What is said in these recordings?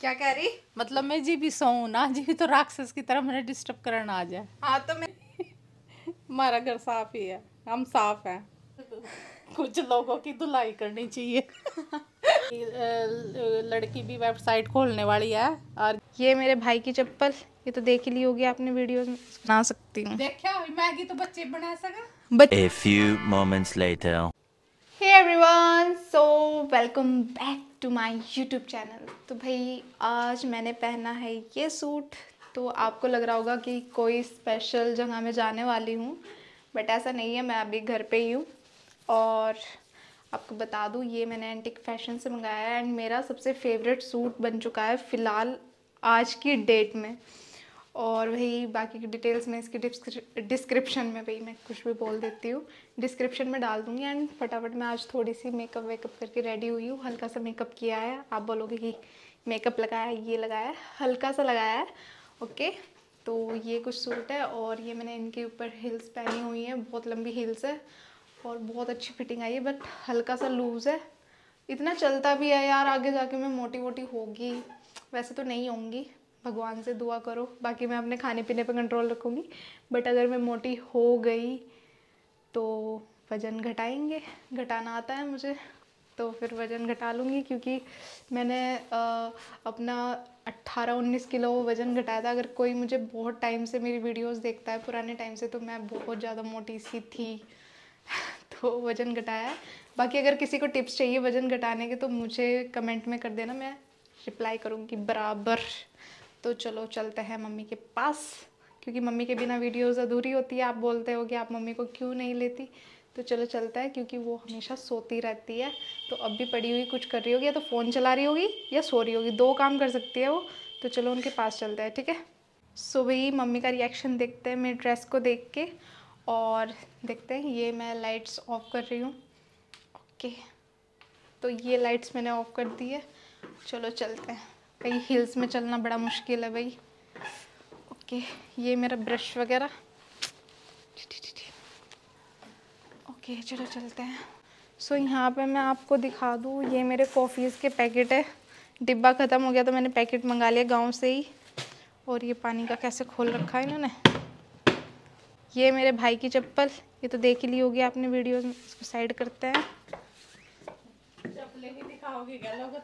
क्या कह रही मतलब मैं जी भी सोऊ ना जी भी तो राक्षस की तरह मैंने डिस्टर्ब करना आ जाए हाँ तो मैं हमारा घर साफ ही है हम साफ हैं कुछ लोगों की धुलाई करनी चाहिए लड़की भी वेबसाइट खोलने वाली है और ये मेरे भाई की चप्पल ये तो देख ली होगी आपने वीडियो बना सकती हूँ देखा मैगी तो बच्चे बना सका बच्चे A few moments to my YouTube channel तो भाई आज मैंने पहना है ये सूट तो आपको लग रहा होगा कि कोई स्पेशल जगह में जाने वाली हूँ बट ऐसा नहीं है मैं अभी घर पे ही हूँ और आपको बता दूँ ये मैंने एंटिक फैशन से मंगाया है एंड मेरा सबसे फेवरेट सूट बन चुका है फ़िलहाल आज की डेट में और वही बाकी की डिटेल्स मैं इसकी डिस्क्रिप्शन में भाई मैं कुछ भी बोल देती हूँ डिस्क्रिप्शन में डाल दूँगी एंड फटाफट मैं आज थोड़ी सी मेकअप वेकअप करके रेडी हुई हूँ हल्का सा मेकअप किया है आप बोलोगे कि मेकअप लगाया ये लगाया हल्का सा लगाया है ओके तो ये कुछ सूट है और ये मैंने इनके ऊपर हिल्स पहनी हुई हैं बहुत लंबी हिल्स है और बहुत अच्छी फिटिंग आई है बट हल्का सा लूज़ है इतना चलता भी है यार आगे जाके मैं मोटी वोटी होगी वैसे तो नहीं होंगी भगवान से दुआ करो बाकी मैं अपने खाने पीने पर कंट्रोल रखूँगी बट अगर मैं मोटी हो गई तो वज़न घटाएंगे घटाना आता है मुझे तो फिर वज़न घटा लूँगी क्योंकि मैंने आ, अपना 18-19 किलो वज़न घटाया था अगर कोई मुझे बहुत टाइम से मेरी वीडियोस देखता है पुराने टाइम से तो मैं बहुत ज़्यादा मोटी सी थी तो वज़न घटाया बाकी अगर किसी को टिप्स चाहिए वज़न घटाने के तो मुझे कमेंट में कर देना मैं रिप्लाई करूँगी बराबर तो चलो चलते हैं मम्मी के पास क्योंकि मम्मी के बिना वीडियोस अधूरी होती है आप बोलते हो कि आप मम्मी को क्यों नहीं लेती तो चलो चलता है क्योंकि वो हमेशा सोती रहती है तो अब भी पड़ी हुई कुछ कर रही होगी या तो फ़ोन चला रही होगी या सो रही होगी दो काम कर सकती है वो तो चलो उनके पास चलता है ठीक है सुबह ही मम्मी का रिएक्शन देखते हैं मेरे ड्रेस को देख के और देखते हैं ये मैं लाइट्स ऑफ कर रही हूँ ओके तो ये लाइट्स मैंने ऑफ कर दी है चलो चलते हैं कहीं हिल्स में चलना बड़ा मुश्किल है भाई ओके ये मेरा ब्रश वगैरह ओके चलो चलते हैं सो so, यहाँ पे मैं आपको दिखा दूँ ये मेरे कॉफ़ीज़ के पैकेट है डिब्बा ख़त्म हो गया तो मैंने पैकेट मंगा लिया गांव से ही और ये पानी का कैसे खोल रखा है इन्होंने ये मेरे भाई की चप्पल ये तो देख ही ली होगी आपने वीडियोस में इसको साइड करते हैं चपले भी दिखाओगी क्या लोग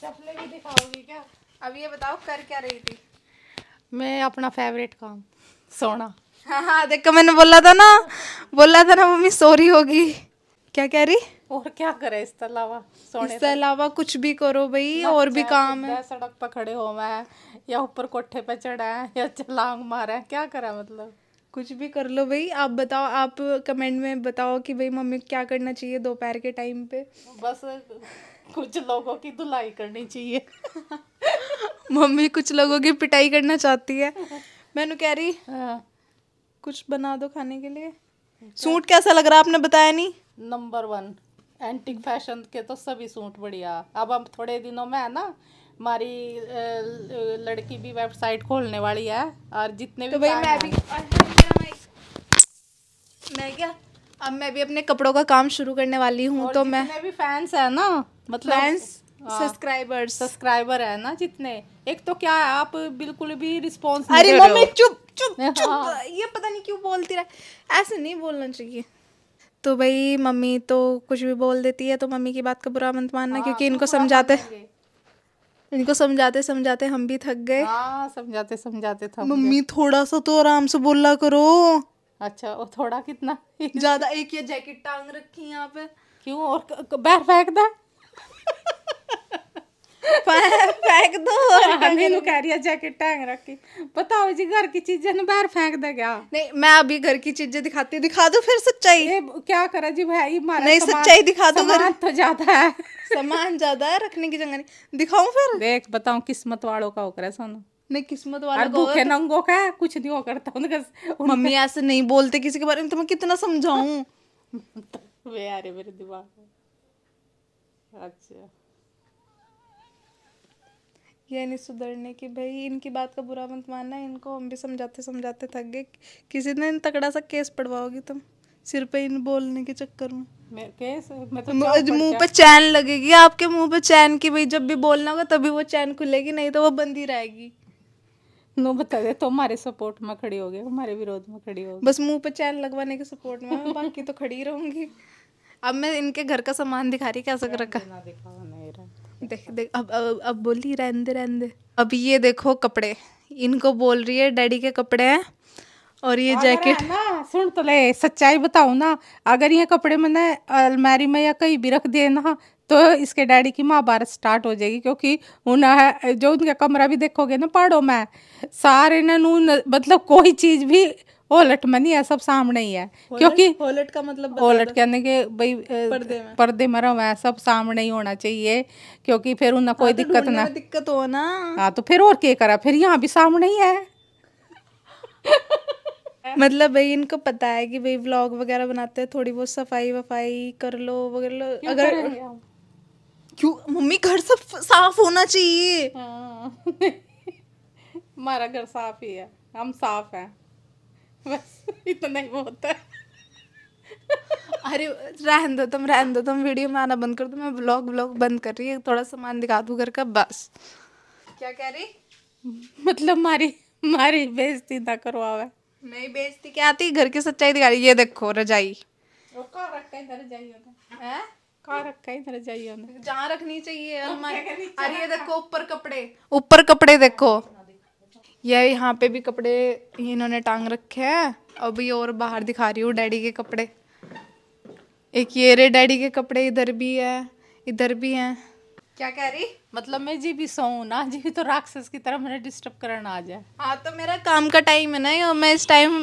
चपले भी दिखाओगी क्या अब ये बताओ कर क्या रही थी मैं अपना फेवरेट काम सोना हाँ हाँ देखो मैंने बोला था ना बोला था ना मम्मी सोरी होगी क्या कह रही और क्या करे इसके अलावा इसके अलावा कुछ भी करो भाई और भी काम है सड़क पर खड़े हो मैं या ऊपर कोठे पे चढ़ा है या चलांग मारा है क्या करा मतलब कुछ भी कर लो भाई आप बताओ आप कमेंट में बताओ कि भाई मम्मी क्या करना चाहिए दोपहर के टाइम पे बस कुछ लोगों की धुलाई करनी चाहिए मम्मी कुछ लोगों की पिटाई करना चाहती है मैं कह रही हाँ। कुछ बना दो खाने के लिए सूट कैसा लग रहा आपने बताया नहीं नंबर वन एंटिक फैशन के तो सभी सूट बढ़िया अब हम थोड़े दिनों में है ना हमारी लड़की भी वेबसाइट खोलने वाली है और जितने तो भी तो भाई मैं भी मैं क्या अब मैं भी अपने कपड़ों का काम शुरू करने वाली हूँ तो मैं भी फैंस है ना मतलब फैंस सब्सक्राइबर सब्सक्राइबर है ना जितने एक तो क्या है आप बिल्कुल भी रिस्पॉन्स अरे मम्मी चुप चुप हाँ। चुप ये पता नहीं क्यों बोलती रहे ऐसे नहीं बोलना चाहिए तो भाई मम्मी तो कुछ भी बोल देती है तो मम्मी की बात का बुरा मत मानना हाँ, क्योंकि तो इनको समझाते इनको समझाते समझाते हम भी थक गए हाँ, समझाते समझाते थक मम्मी थोड़ा सा तो आराम से बोला करो अच्छा और थोड़ा कितना ज्यादा एक ये जैकेट टांग रखी है पे क्यों और बाहर फेंक दे फेंक दो मैंने हाँ, कह रही है जैकेट टांग रखी बताओ जी घर की चीजें ना बाहर फेंक दे क्या नहीं मैं अभी घर की चीजें दिखाती हूँ दिखा दो फिर सच्चाई ए, क्या करा जी भाई मारा नहीं सच्चाई दिखा दो घर तो ज्यादा है सामान ज्यादा है रखने की जगह नहीं दिखाऊं फिर देख बताऊं किस्मत वालों का होकर है सोनू नहीं किस्मत वाला भूखे नंगो का कुछ नहीं हो करता उनका मम्मी ऐसे नहीं बोलते किसी के बारे में तो मैं कितना समझाऊं वे आ रहे मेरे दिमाग में अच्छा ये नहीं सुधरने की भाई इनकी बात का बुरा मत मानना इनको हम भी समझाते समझाते थक गए किसी ने तकड़ा सा केस पड़वाओगे तुम सिर पे इन बोलने के चक्कर में केस मैं तो मुंह पे चैन लगेगी आपके मुंह पे चैन की भाई जब भी बोलना होगा तभी वो चैन खुलेगी नहीं तो वो बंदी रहेगी नो बता दे तो हमारे सपोर्ट में खड़ी हो गए हमारे विरोध में खड़ी हो गई बस मुंह पर चैन लगवाने के सपोर्ट में बाकी तो खड़ी रहूंगी अब मैं इनके घर का सामान दिखा रही कैसे रखा देख देख अब अब, अब बोली रहने रहने अब ये देखो कपड़े इनको बोल रही है डैडी के कपड़े हैं और ये जैकेट ना सुन तो ले सच्चाई बताऊँ ना अगर ये कपड़े मैंने अलमारी में या कहीं भी रख दिए ना तो इसके डैडी की महाभारत स्टार्ट हो जाएगी क्योंकि उन्हें जो उनका कमरा भी देखोगे ना पहाड़ों में सारे ना मतलब कोई चीज़ भी ओलट में नहीं है सब सामने ही है होलट, क्योंकि ओलट का मतलब ओलट कहने के भाई पर्दे में पर्दे में रहो है सब सामने ही होना चाहिए क्योंकि फिर उन्हें कोई हाँ, तो दिक्कत ना दिक्कत हो ना हाँ तो फिर और क्या करा फिर यहाँ भी सामने ही है मतलब भाई इनको पता है कि भाई व्लॉग वगैरह बनाते हैं थोड़ी बहुत सफाई वफाई कर लो वगैरह अगर क्यों मम्मी घर सब साफ होना चाहिए हाँ। हमारा घर साफ ही है हम साफ हैं बस इतना ही बहुत है अरे रहन दो तुम रहन दो तुम वीडियो में आना बंद कर दो मैं ब्लॉग ब्लॉग बंद कर रही हूँ थोड़ा सामान दिखा दूँ घर का बस क्या कह रही मतलब मारी मारी बेजती ना करो आवे नहीं बेजती क्या आती घर की सच्चाई दिखा रही ये देखो रजाई रखते हैं रजाई होता है कहाँ रखा है इधर जाइए हमने जहाँ रखनी चाहिए अरे ये देखो ऊपर कपड़े ऊपर कपड़े देखो ये यहाँ पे भी कपड़े इन्होंने टांग रखे हैं अभी और बाहर दिखा रही हूँ डैडी के कपड़े एक ये रे डैडी के कपड़े इधर भी है इधर भी हैं क्या कह रही मतलब मैं जी भी सोऊं ना जी भी तो राक्षस की तरह मुझे डिस्टर्ब करना आ जाए हाँ तो मेरा काम का टाइम है ना मैं इस टाइम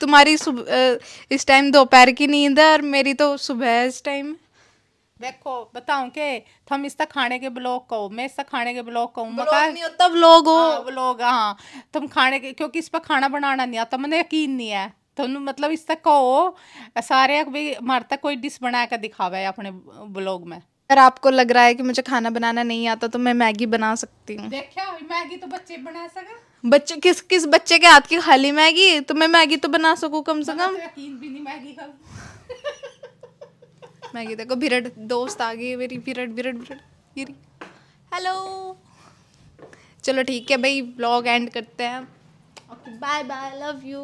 तुम्हारी सुबह इस टाइम दोपहर की नींद है और मेरी तो सुबह है इस टाइम देखो बताऊं के तुम तक खाने के ब्लॉग कहो मैं इस तक खाने के ब्लॉग कहूँ मका नहीं होता ब्लॉग हो ब्लॉग हाँ, हाँ तुम खाने के क्योंकि इस पर खाना बनाना नहीं आता मैंने यकीन नहीं है मतलब इस तक कहो सारे भी मर तक कोई डिश बना कर दिखावा है अपने ब्लॉग में अगर आपको लग रहा है कि मुझे खाना बनाना नहीं आता तो मैं मैगी बना सकती हूँ मैगी तो बच्चे बना सका बच्चे किस किस बच्चे के हाथ की खाली मैगी तो मैं मैगी तो बना सकूँ कम से कम तो यकीन भी नहीं मैगी का मैं देखो बिरड दोस्त आ गए मेरी बिरड बिरड बिरड गिरी हेलो चलो ठीक है भाई ब्लॉग एंड करते हैं बाय बाय लव यू